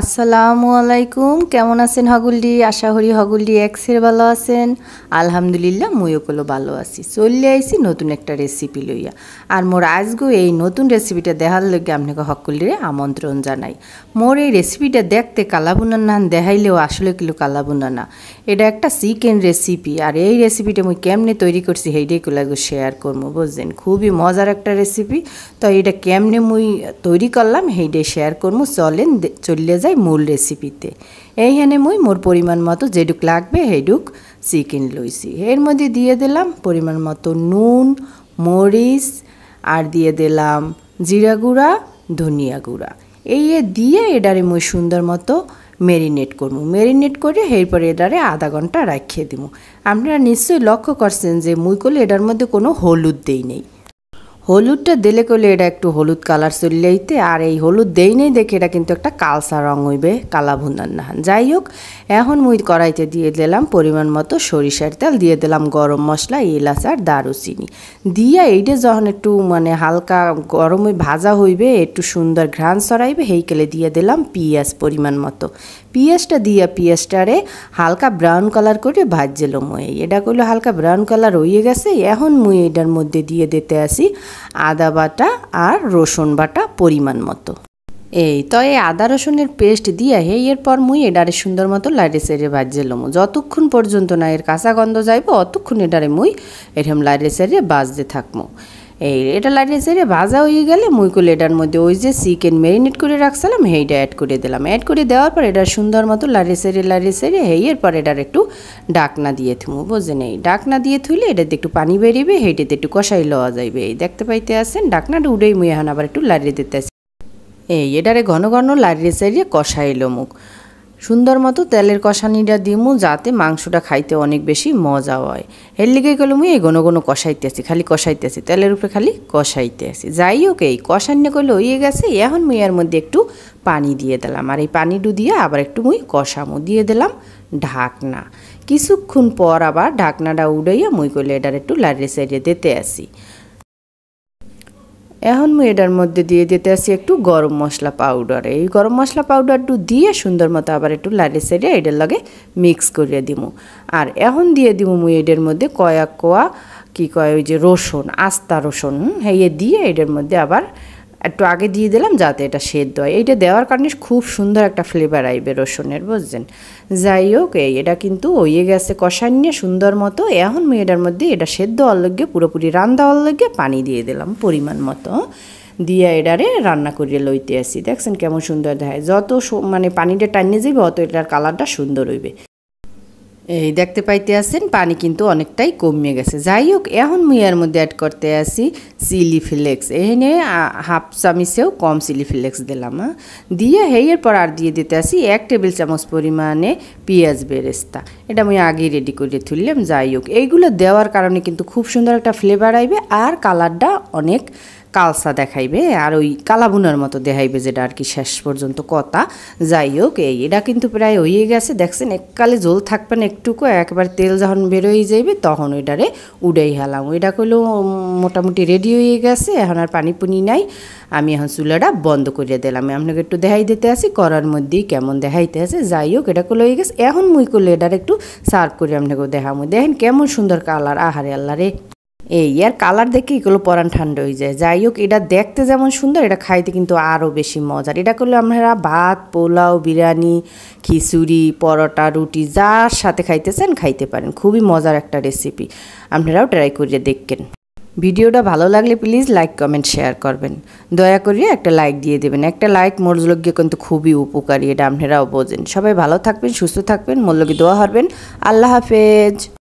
আসসালামু আলাইকুম কেমন আছেন হগুলডি আশা করি হগুলডি এক্সের ভালো আছেন আলহামদুলিল্লাহ মুই ওকলো ভালো আছি চললে আইছি নতুন একটা রেসিপি লইয়া আর মোর আজগো এই নতুন রেসিপিটা দেখার লগে আপনাকে হকুলডিরে আমন্ত্রণ জানাই মোর এই রেসিপিটা দেখতে কালাবুনা নান দেখাইলেও আসলে কিলো কালাবুনা না এটা একটা চিকেন রেসিপি আর এই রেসিপিটা মুই কেমনে তৈরি করছি সেইটাই কুলাগো শেয়ার করবো বুঝছেন খুবই মজার একটা রেসিপি তো এটা কেমনে মুই তৈরি করলাম সেইটাই শেয়ার করবো চলেন চললে চলে যায় মূল রেসিপিতে এইখানে মুই মোর পরিমাণ মতো যেটুক লাগবে সেইটুক চিকেন লইছি এর মধ্যে দিয়ে দিলাম পরিমাণ মতো নুন মরিচ আর দিয়ে দিলাম জিরা গুঁড়া ধনিয়া গুঁড়া এই দিয়ে এডারে মুই সুন্দর মতো মেরিনেট করবো মেরিনেট করে এরপরে এডারে আধা ঘন্টা রাখিয়ে দিব আপনারা নিশ্চয়ই লক্ষ্য করছেন যে মুই করলে এটার মধ্যে কোনো হলুদ দেই নেই হলুদটা দিলে করলে এটা একটু হলুদ কালার চলে আইতে আর এই হলুদ দেই নেই দেখে এটা কিন্তু একটা কালসা রং হইবে কালা ভুন্দান নাহান যাই হোক এখন মুই কড়াইতে দিয়ে দিলাম পরিমাণ মতো সরিষার তেল দিয়ে দিলাম গরম মশলা এলাচ আর দারুচিনি দিয়া এইটা যখন একটু মানে হালকা গরমে ভাজা হইবে একটু সুন্দর ঘ্রাণ সরাইবে সেইকেলে দিয়ে দিলাম পিঁয়াজ পরিমাণ মতো পিঁয়াজটা দিয়া পিঁয়াজটারে হালকা ব্রাউন কালার করে ভাজছিল মুই এটা করলে হালকা ব্রাউন কালার হয়ে গেছে এখন মুই এটার মধ্যে দিয়ে দিতে আসি আদা বাটা আর রসুন বাটা পরিমাণ মতো এই তো এই আদা রসুনের পেস্ট দিয়া হে এরপর মুই এডারে সুন্দর মতো লাইটে সেরে ভাজছিলাম যতক্ষণ পর্যন্ত না এর কাঁচা গন্ধ যাইব অতক্ষণ এডারে মুই এরকম লাইটে সেরে বাজতে থাকবো এই এটা লাইটে সেরে ভাজা হয়ে গেলে মুইকুল এটার মধ্যে ওই যে চিকেন ম্যারিনেট করে রাখছিলাম হেইটা অ্যাড করে দিলাম অ্যাড করে দেওয়ার পর এটা সুন্দর মতো লাড়ে সেরে লাড়ে সেরে হেইয়ের পর এটার একটু ডাকনা দিয়ে থুমু বোঝে নেই ডাকনা দিয়ে থুইলে এটাতে একটু পানি বেরিবে হেইটাতে একটু কষাই লওয়া যাইবে এই দেখতে পাইতে আসেন ডাকনাটা উড়েই মুই এখন আবার একটু লাড়িয়ে দিতে এই এটারে ঘন ঘন লাড়িয়ে সেরে কষাই লমুক মুখ সুন্দর মতো তেলের কষানিটা দিমু যাতে মাংসটা খাইতে অনেক বেশি মজা হয় এর লিগে গেলে মুই এই ঘন ঘন কষাইতেছি খালি কষাইতেছি তেলের উপরে খালি কষাইতে আসি যাই হোক এই কষানি করলে হইয়ে গেছে এখন মুই এর মধ্যে একটু পানি দিয়ে দিলাম আর এই পানিটু দিয়ে আবার একটু মুই কষামু দিয়ে দিলাম ঢাকনা কিছুক্ষণ পর আবার ঢাকনাটা উড়াইয়া মুই করলে এটার একটু লাড়িয়ে সাইড়ে দিতে আসি এখন মুই এটার মধ্যে দিয়ে দিতে আসি একটু গরম মশলা পাউডার এই গরম মশলা পাউডারটু দিয়ে সুন্দর মতো আবার একটু লাড়ি সাইডে এটার লগে মিক্স করে দিমু আর এখন দিয়ে দিব মুই এটার মধ্যে কয়া কোয়া কি কয় ওই যে রসুন আস্তা রসুন হ্যাঁ দিয়ে এটার মধ্যে আবার একটু আগে দিয়ে দিলাম যাতে এটা সেদ্ধ হয় এইটা দেওয়ার কারণে খুব সুন্দর একটা ফ্লেভার আইবে রসুনের বুঝছেন যাই হোক এই এটা কিন্তু হয়ে গেছে কষাই নিয়ে সুন্দর মতো এখন মেয়েটার মধ্যে এটা সেদ্ধ হওয়ার লগে পুরোপুরি রান্দা হওয়ার লগে পানি দিয়ে দিলাম পরিমাণ মতো দিয়ে এটারে রান্না করিয়ে লইতে আসি দেখছেন কেমন সুন্দর দেখায় যত মানে পানিটা টানিয়ে যাবে অত এটার কালারটা সুন্দর হইবে এই দেখতে পাইতে আছেন পানি কিন্তু অনেকটাই কমে গেছে যাই হোক এখন মুইয়ার মধ্যে অ্যাড করতে আসি চিলি ফ্লেক্স এখানে হাফ চামিচেও কম চিলি ফ্লেক্স দিলাম দিয়ে হেয়ের পর আর দিয়ে দিতে আসি এক টেবিল চামচ পরিমাণে পেঁয়াজ বেরেস্তা এটা আমি আগে রেডি করে তুললাম যাই হোক এইগুলো দেওয়ার কারণে কিন্তু খুব সুন্দর একটা ফ্লেভার আইবে আর কালারটা অনেক কালসা দেখাইবে আর ওই কালাবুনার মতো দেখাইবে যেটা আর কি শেষ পর্যন্ত কথা যাই হোক এই এটা কিন্তু প্রায় হয়ে গেছে দেখছেন এককালে জল থাকবে না একটুকু একবার তেল যখন বেরোয় যাইবে তখন ওইটারে উডাই হেলাম ওইটা করলেও মোটামুটি রেডি হয়ে গেছে এখন আর পানি পুনি নাই আমি এখন চুলাটা বন্ধ করে দিলাম আপনাকে একটু দেখাই দিতে আসি করার মধ্যেই কেমন দেখাইতে আছে যাই হোক এটা করলে হয়ে গেছে এখন মুই করলে এটার একটু সার্ভ করে আপনাকে দেখাম দেখেন কেমন সুন্দর কালার আহারে আল্লাহ রে এই আর কালার দেখে এগুলো পরান ঠান্ডা হয়ে যায় যাই হোক এটা দেখতে যেমন সুন্দর এটা খাইতে কিন্তু আরও বেশি মজার এটা করলে আপনারা ভাত পোলাও বিরিয়ানি খিচুড়ি পরোটা রুটি যার সাথে খাইতেছেন খাইতে পারেন খুবই মজার একটা রেসিপি আপনারাও ট্রাই করিয়ে দেখবেন ভিডিওটা ভালো লাগলে প্লিজ লাইক কমেন্ট শেয়ার করবেন দয়া করিয়ে একটা লাইক দিয়ে দেবেন একটা লাইক মোর কিন্তু খুবই উপকারী এটা আপনারাও বোঝেন সবাই ভালো থাকবেন সুস্থ থাকবেন মোর দোয়া হরবেন আল্লাহ হাফেজ